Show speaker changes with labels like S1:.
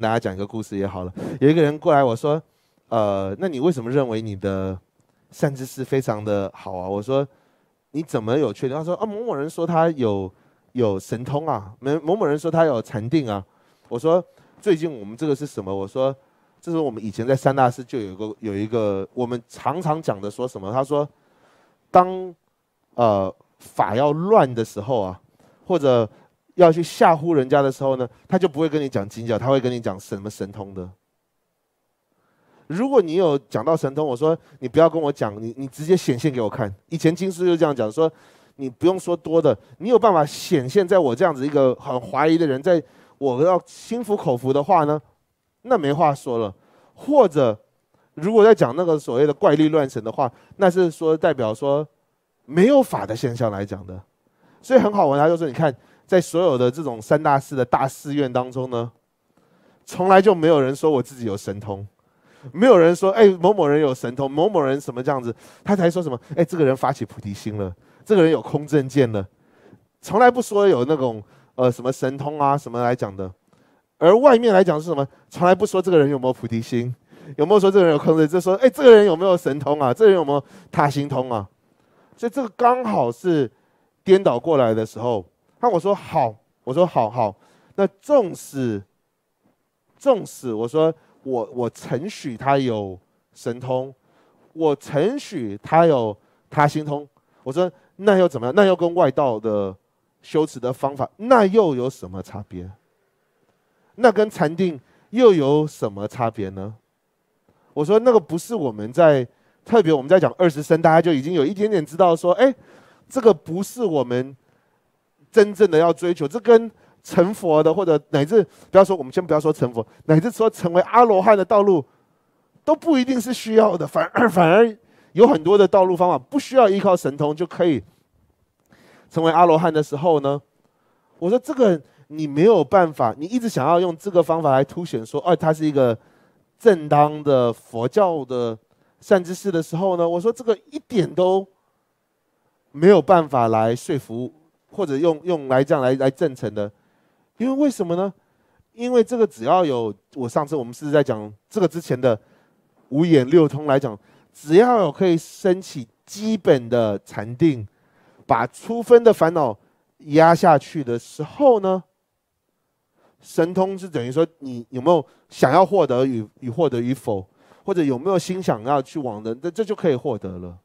S1: 大家讲一个故事也好了。有一个人过来，我说：“呃，那你为什么认为你的善知识非常的好啊？”我说：“你怎么有确定？”他说：“啊，某某人说他有有神通啊，某某人说他有禅定啊。”我说：“最近我们这个是什么？”我说：“这是我们以前在三大师就有一个有一个我们常常讲的说什么？”他说：“当呃法要乱的时候啊，或者。”要去吓唬人家的时候呢，他就不会跟你讲金角，他会跟你讲什么神通的。如果你有讲到神通，我说你不要跟我讲，你你直接显现给我看。以前金师就这样讲说，你不用说多的，你有办法显现在我这样子一个很怀疑的人在，我要心服口服的话呢，那没话说了。或者，如果在讲那个所谓的怪力乱神的话，那是说代表说没有法的现象来讲的，所以很好玩他就是你看。在所有的这种三大寺的大寺院当中呢，从来就没有人说我自己有神通，没有人说哎某某人有神通，某某人什么这样子，他才说什么哎这个人发起菩提心了，这个人有空正见了，从来不说有那种呃什么神通啊什么来讲的，而外面来讲是什么，从来不说这个人有没有菩提心，有没有说这个人有空正，就说哎这个人有没有神通啊，这个人有没有他心通啊，所以这个刚好是颠倒过来的时候。他我说好，我说好好，那纵使，纵使我说我我承许他有神通，我承许他有他心通，我说那又怎么样？那又跟外道的修持的方法，那又有什么差别？那跟禅定又有什么差别呢？我说那个不是我们在特别我们在讲二十生，大家就已经有一点点知道说，哎，这个不是我们。真正的要追求，这跟成佛的，或者乃至不要说，我们先不要说成佛，乃至说成为阿罗汉的道路，都不一定是需要的。反而反而有很多的道路方法，不需要依靠神通就可以成为阿罗汉的时候呢。我说这个你没有办法，你一直想要用这个方法来凸显说，哦，他是一个正当的佛教的善知识的时候呢。我说这个一点都没有办法来说服。或者用用来这样来来证成的，因为为什么呢？因为这个只要有我上次我们是在讲这个之前的五眼六通来讲，只要有可以升起基本的禅定，把出分的烦恼压下去的时候呢，神通是等于说你有没有想要获得与与获得与否，或者有没有心想要去往的，这这就可以获得了。